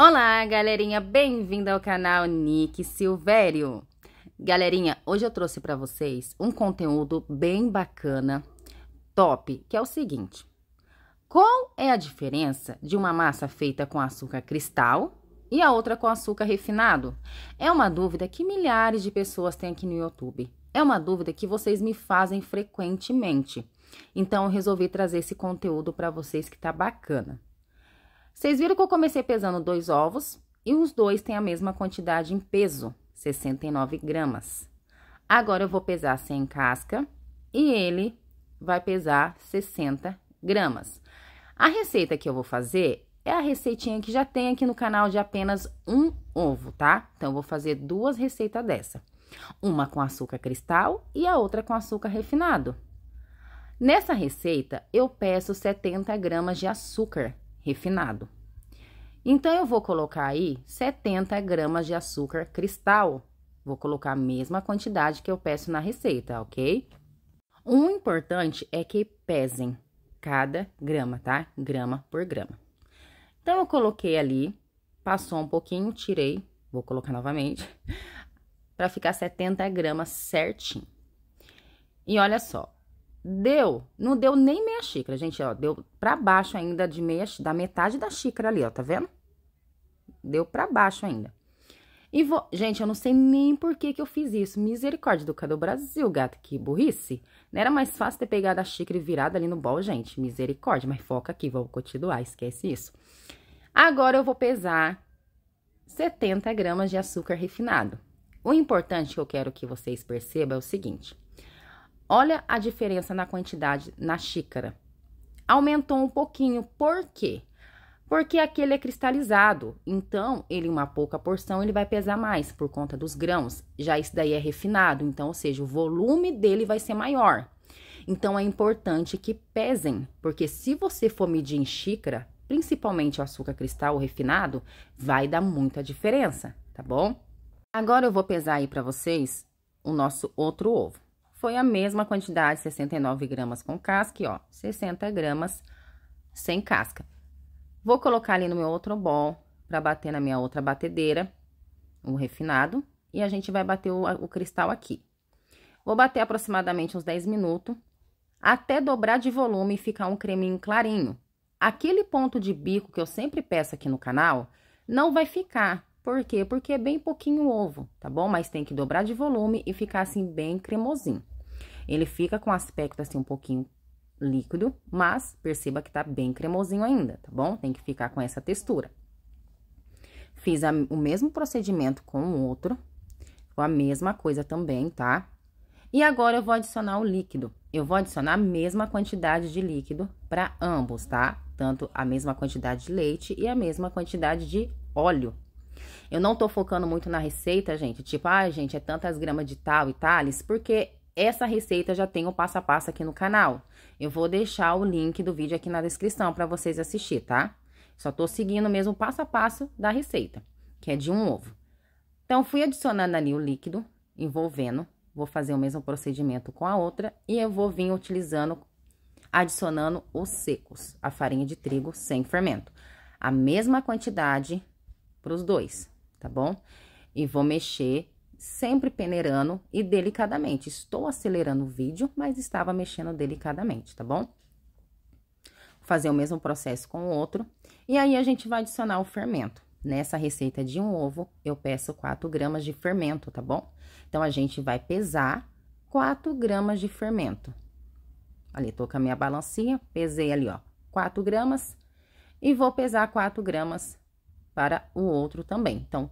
Olá, galerinha, bem-vindo ao canal Nick Silvério. Galerinha, hoje eu trouxe para vocês um conteúdo bem bacana, top, que é o seguinte: qual é a diferença de uma massa feita com açúcar cristal e a outra com açúcar refinado? É uma dúvida que milhares de pessoas têm aqui no YouTube. É uma dúvida que vocês me fazem frequentemente. Então, eu resolvi trazer esse conteúdo para vocês que tá bacana. Vocês viram que eu comecei pesando dois ovos e os dois têm a mesma quantidade em peso, 69 gramas. Agora eu vou pesar sem casca e ele vai pesar 60 gramas. A receita que eu vou fazer é a receitinha que já tem aqui no canal de apenas um ovo, tá? Então, eu vou fazer duas receitas dessa. Uma com açúcar cristal e a outra com açúcar refinado. Nessa receita, eu peço 70 gramas de açúcar refinado. Então, eu vou colocar aí 70 gramas de açúcar cristal. Vou colocar a mesma quantidade que eu peço na receita, ok? O importante é que pesem cada grama, tá? Grama por grama. Então, eu coloquei ali, passou um pouquinho, tirei, vou colocar novamente, para ficar 70 gramas certinho. E olha só, Deu, não deu nem meia xícara, gente, ó, deu pra baixo ainda de meia, da metade da xícara ali, ó, tá vendo? Deu pra baixo ainda. E vou, gente, eu não sei nem por que que eu fiz isso, misericórdia do cadu Brasil, gato, que burrice. Não era mais fácil ter pegado a xícara e virado ali no bol, gente, misericórdia, mas foca aqui, vou continuar, esquece isso. Agora eu vou pesar 70 gramas de açúcar refinado. O importante que eu quero que vocês percebam é o seguinte... Olha a diferença na quantidade na xícara. Aumentou um pouquinho, por quê? Porque aquele é cristalizado, então ele uma pouca porção ele vai pesar mais por conta dos grãos. Já esse daí é refinado, então, ou seja, o volume dele vai ser maior. Então é importante que pesem, porque se você for medir em xícara, principalmente o açúcar cristal refinado, vai dar muita diferença, tá bom? Agora eu vou pesar aí para vocês o nosso outro ovo foi a mesma quantidade, 69 gramas com casca, e ó, 60 gramas sem casca. Vou colocar ali no meu outro bol, para bater na minha outra batedeira, o um refinado, e a gente vai bater o, o cristal aqui. Vou bater aproximadamente uns 10 minutos, até dobrar de volume e ficar um creminho clarinho. Aquele ponto de bico que eu sempre peço aqui no canal, não vai ficar, por quê? Porque é bem pouquinho ovo, tá bom? Mas tem que dobrar de volume e ficar assim bem cremosinho. Ele fica com aspecto assim um pouquinho líquido, mas perceba que tá bem cremosinho ainda, tá bom? Tem que ficar com essa textura. Fiz a, o mesmo procedimento com o outro, com a mesma coisa também, tá? E agora eu vou adicionar o líquido. Eu vou adicionar a mesma quantidade de líquido para ambos, tá? Tanto a mesma quantidade de leite e a mesma quantidade de óleo, eu não tô focando muito na receita, gente, tipo, ah, gente, é tantas gramas de tal e tales, porque essa receita já tem o passo a passo aqui no canal. Eu vou deixar o link do vídeo aqui na descrição para vocês assistir, tá? Só tô seguindo mesmo o passo a passo da receita, que é de um ovo. Então, fui adicionando ali o líquido, envolvendo. Vou fazer o mesmo procedimento com a outra e eu vou vir utilizando, adicionando os secos, a farinha de trigo sem fermento. A mesma quantidade para os dois, tá bom? E vou mexer sempre peneirando e delicadamente. Estou acelerando o vídeo, mas estava mexendo delicadamente, tá bom? Fazer o mesmo processo com o outro. E aí, a gente vai adicionar o fermento. Nessa receita de um ovo, eu peço 4 gramas de fermento, tá bom? Então, a gente vai pesar 4 gramas de fermento. Ali, tô com a minha balancinha, pesei ali, ó, 4 gramas. E vou pesar 4 gramas para o outro também. Então,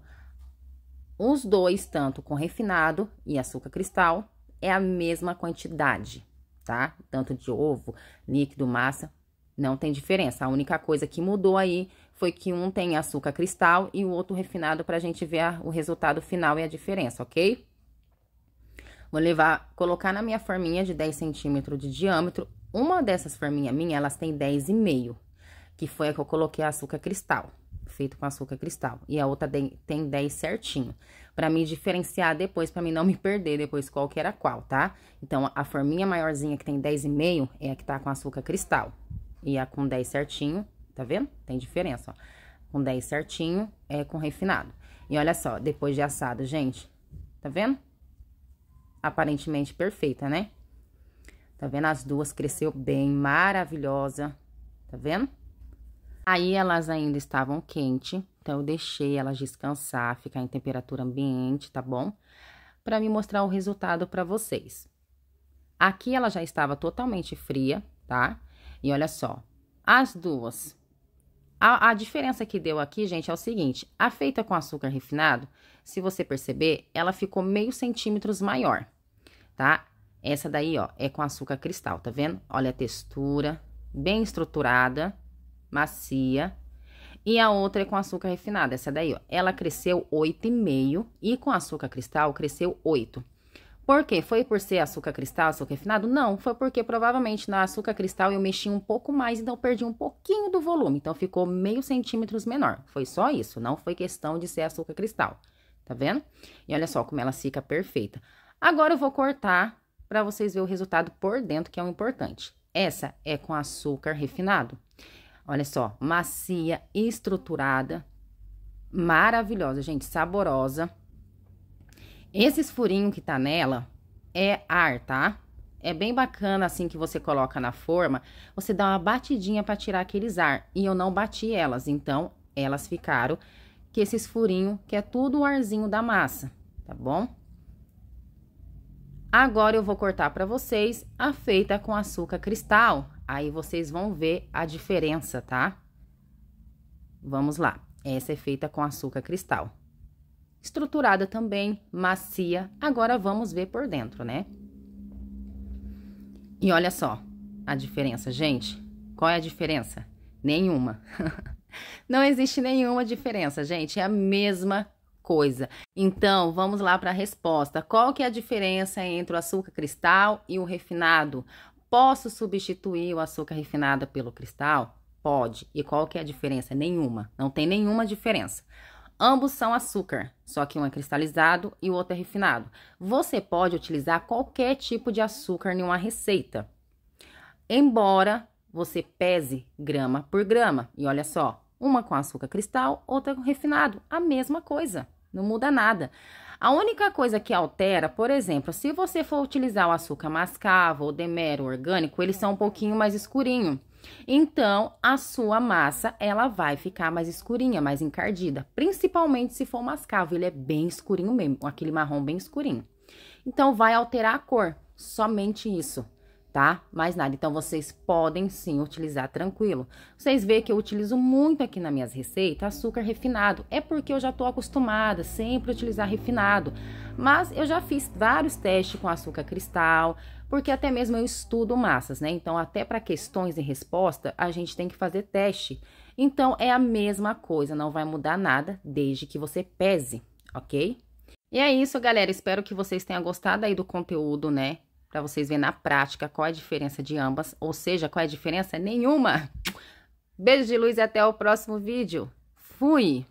os dois, tanto com refinado e açúcar cristal, é a mesma quantidade, tá? Tanto de ovo, líquido, massa, não tem diferença. A única coisa que mudou aí foi que um tem açúcar cristal e o outro refinado para a gente ver o resultado final e a diferença, ok? Vou levar, colocar na minha forminha de 10 centímetros de diâmetro. Uma dessas forminhas minhas, elas têm 10,5, que foi a que eu coloquei açúcar cristal feito com açúcar cristal. E a outra tem 10 certinho. Para me diferenciar depois, para mim não me perder depois qual que era qual, tá? Então, a forminha maiorzinha que tem 10,5 é a que tá com açúcar cristal. E a com 10 certinho, tá vendo? Tem diferença, ó. Com 10 certinho é com refinado. E olha só, depois de assado, gente, tá vendo? Aparentemente perfeita, né? Tá vendo? As duas cresceu bem, maravilhosa. Tá vendo? Aí elas ainda estavam quentes, então eu deixei elas descansar, ficar em temperatura ambiente, tá bom? Para me mostrar o resultado para vocês. Aqui ela já estava totalmente fria, tá? E olha só, as duas. A, a, diferença que deu aqui, gente, é o seguinte: a feita com açúcar refinado, se você perceber, ela ficou meio centímetros maior, tá? Essa daí, ó, é com açúcar cristal, tá vendo? Olha a textura, bem estruturada, macia. E a outra é com açúcar refinado, essa daí, ó. Ela cresceu 8,5 e com açúcar cristal cresceu 8. Por quê? Foi por ser açúcar cristal, açúcar refinado? Não, foi porque provavelmente na açúcar cristal eu mexi um pouco mais, então perdi um pouquinho do volume. Então ficou meio centímetros menor. Foi só isso, não foi questão de ser açúcar cristal. Tá vendo? E olha só como ela fica perfeita. Agora eu vou cortar para vocês verem o resultado por dentro, que é o importante. Essa é com açúcar refinado. Olha só, macia, estruturada, maravilhosa, gente, saborosa. Esses furinhos que tá nela é ar, tá? É bem bacana assim que você coloca na forma, você dá uma batidinha para tirar aqueles ar. E eu não bati elas, então elas ficaram que esses furinhos, que é tudo o arzinho da massa, tá bom? Agora eu vou cortar para vocês a feita com açúcar cristal. Aí vocês vão ver a diferença, tá? Vamos lá. Essa é feita com açúcar cristal. Estruturada também, macia. Agora vamos ver por dentro, né? E olha só a diferença, gente. Qual é a diferença? Nenhuma. Não existe nenhuma diferença, gente. É a mesma coisa. Então, vamos lá para a resposta. Qual que é a diferença entre o açúcar cristal e o refinado? Posso substituir o açúcar refinado pelo cristal? Pode. E qual que é a diferença? Nenhuma. Não tem nenhuma diferença. Ambos são açúcar, só que um é cristalizado e o outro é refinado. Você pode utilizar qualquer tipo de açúcar em uma receita. Embora você pese grama por grama. E olha só, uma com açúcar cristal, outra com refinado, a mesma coisa. Não muda nada. A única coisa que altera, por exemplo, se você for utilizar o açúcar mascavo ou demero orgânico, eles são um pouquinho mais escurinho. Então, a sua massa, ela vai ficar mais escurinha, mais encardida, principalmente se for mascavo, ele é bem escurinho mesmo, aquele marrom bem escurinho. Então, vai alterar a cor, somente isso tá? Mais nada. Então, vocês podem sim utilizar tranquilo. Vocês veem que eu utilizo muito aqui nas minhas receitas açúcar refinado. É porque eu já tô acostumada sempre a utilizar refinado. Mas eu já fiz vários testes com açúcar cristal, porque até mesmo eu estudo massas, né? Então, até para questões e resposta, a gente tem que fazer teste. Então, é a mesma coisa, não vai mudar nada desde que você pese, ok? E é isso, galera. Espero que vocês tenham gostado aí do conteúdo, né? para vocês verem na prática qual é a diferença de ambas, ou seja, qual é a diferença nenhuma. Beijo de luz e até o próximo vídeo. Fui!